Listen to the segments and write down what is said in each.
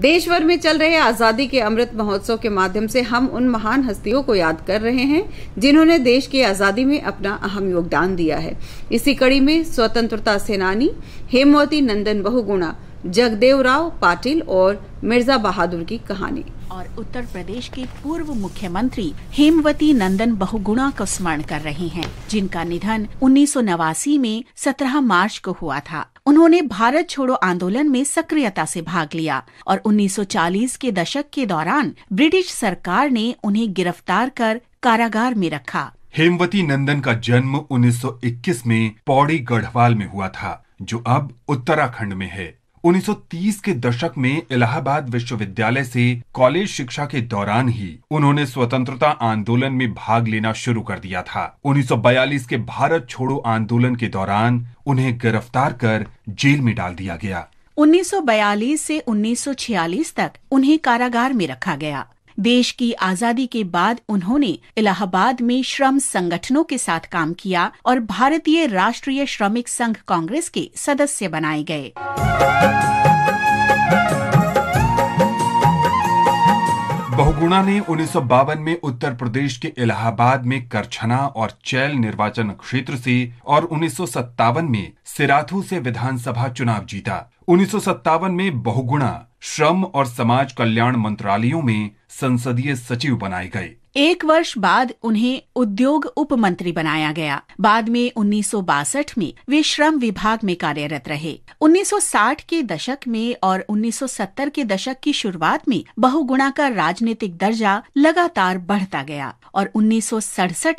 देश भर में चल रहे आज़ादी के अमृत महोत्सव के माध्यम से हम उन महान हस्तियों को याद कर रहे हैं जिन्होंने देश की आज़ादी में अपना अहम योगदान दिया है इसी कड़ी में स्वतंत्रता सेनानी हेमवती नंदन बहुगुणा जगदेव राव पाटिल और मिर्जा बहादुर की कहानी और उत्तर प्रदेश के पूर्व मुख्यमंत्री हेमवती नंदन बहुगुणा का स्मरण कर रहे हैं जिनका निधन उन्नीस में 17 मार्च को हुआ था उन्होंने भारत छोड़ो आंदोलन में सक्रियता से भाग लिया और 1940 के दशक के दौरान ब्रिटिश सरकार ने उन्हें गिरफ्तार कर कारागार में रखा हेमवती नंदन का जन्म 1921 में पौड़ी गढ़वाल में हुआ था जो अब उत्तराखंड में है 1930 के दशक में इलाहाबाद विश्वविद्यालय से कॉलेज शिक्षा के दौरान ही उन्होंने स्वतंत्रता आंदोलन में भाग लेना शुरू कर दिया था 1942 के भारत छोड़ो आंदोलन के दौरान उन्हें गिरफ्तार कर जेल में डाल दिया गया 1942 से 1946 तक उन्हें कारागार में रखा गया देश की आजादी के बाद उन्होंने इलाहाबाद में श्रम संगठनों के साथ काम किया और भारतीय राष्ट्रीय श्रमिक संघ कांग्रेस के सदस्य बनाए गए बहुगुणा ने उन्नीस में उत्तर प्रदेश के इलाहाबाद में करछना और चैल निर्वाचन क्षेत्र से और उन्नीस में सिराथू से विधानसभा चुनाव जीता उन्नीस में बहुगुणा श्रम और समाज कल्याण मंत्रालयों में संसदीय सचिव बनाए गए एक वर्ष बाद उन्हें उद्योग उप मंत्री बनाया गया बाद में उन्नीस में वे श्रम विभाग में कार्यरत रहे 1960 के दशक में और 1970 के दशक की शुरुआत में बहुगुणा का राजनीतिक दर्जा लगातार बढ़ता गया और उन्नीस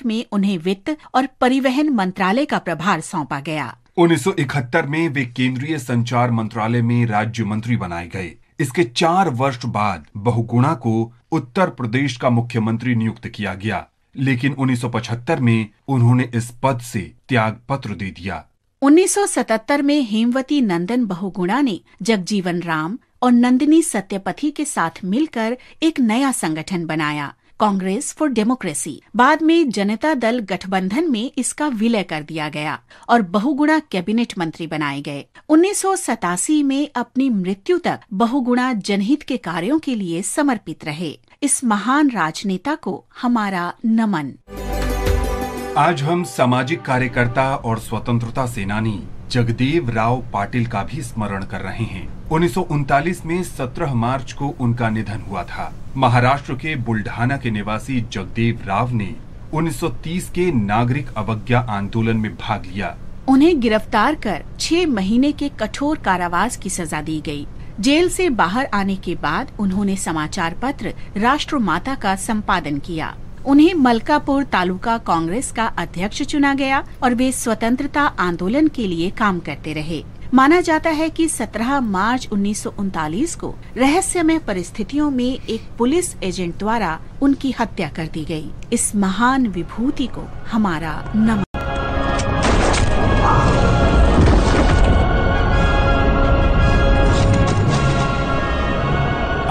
में उन्हें वित्त और परिवहन मंत्रालय का प्रभार सौंपा गया 1971 में वे केंद्रीय संचार मंत्रालय में राज्य मंत्री बनाए गए इसके चार वर्ष बाद बहुगुणा को उत्तर प्रदेश का मुख्यमंत्री नियुक्त किया गया लेकिन 1975 में उन्होंने इस पद से त्याग पत्र दे दिया 1977 में हेमवती नंदन बहुगुणा ने जगजीवन राम और नंदिनी सत्यपथी के साथ मिलकर एक नया संगठन बनाया कांग्रेस फॉर डेमोक्रेसी बाद में जनता दल गठबंधन में इसका विलय कर दिया गया और बहुगुणा कैबिनेट मंत्री बनाए गए उन्नीस में अपनी मृत्यु तक बहुगुणा जनहित के कार्यों के लिए समर्पित रहे इस महान राजनेता को हमारा नमन आज हम सामाजिक कार्यकर्ता और स्वतंत्रता सेनानी जगदेव राव पाटिल का भी स्मरण कर रहे हैं उन्नीस में 17 मार्च को उनका निधन हुआ था महाराष्ट्र के बुल्ढाना के निवासी जगदेव राव ने 1930 के नागरिक अवज्ञा आंदोलन में भाग लिया उन्हें गिरफ्तार कर छह महीने के कठोर कारावास की सजा दी गई। जेल से बाहर आने के बाद उन्होंने समाचार पत्र राष्ट्र माता का संपादन किया उन्हें मलकापुर तालुका कांग्रेस का अध्यक्ष चुना गया और वे स्वतंत्रता आंदोलन के लिए काम करते रहे माना जाता है कि 17 मार्च उन्नीस को रहस्यमय परिस्थितियों में एक पुलिस एजेंट द्वारा उनकी हत्या कर दी गई। इस महान विभूति को हमारा नमन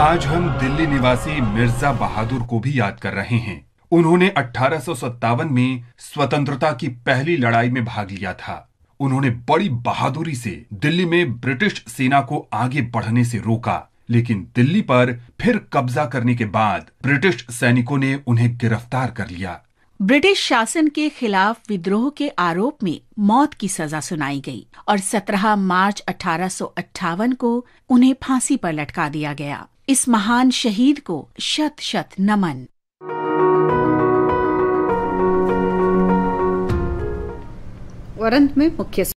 आज हम दिल्ली निवासी मिर्जा बहादुर को भी याद कर रहे हैं उन्होंने अठारह में स्वतंत्रता की पहली लड़ाई में भाग लिया था उन्होंने बड़ी बहादुरी से दिल्ली में ब्रिटिश सेना को आगे बढ़ने से रोका लेकिन दिल्ली पर फिर कब्जा करने के बाद ब्रिटिश सैनिकों ने उन्हें गिरफ्तार कर लिया ब्रिटिश शासन के खिलाफ विद्रोह के आरोप में मौत की सजा सुनाई गई और 17 मार्च अठारह को उन्हें फांसी पर लटका दिया गया इस महान शहीद को शत शत नमन और अंत में मुख्य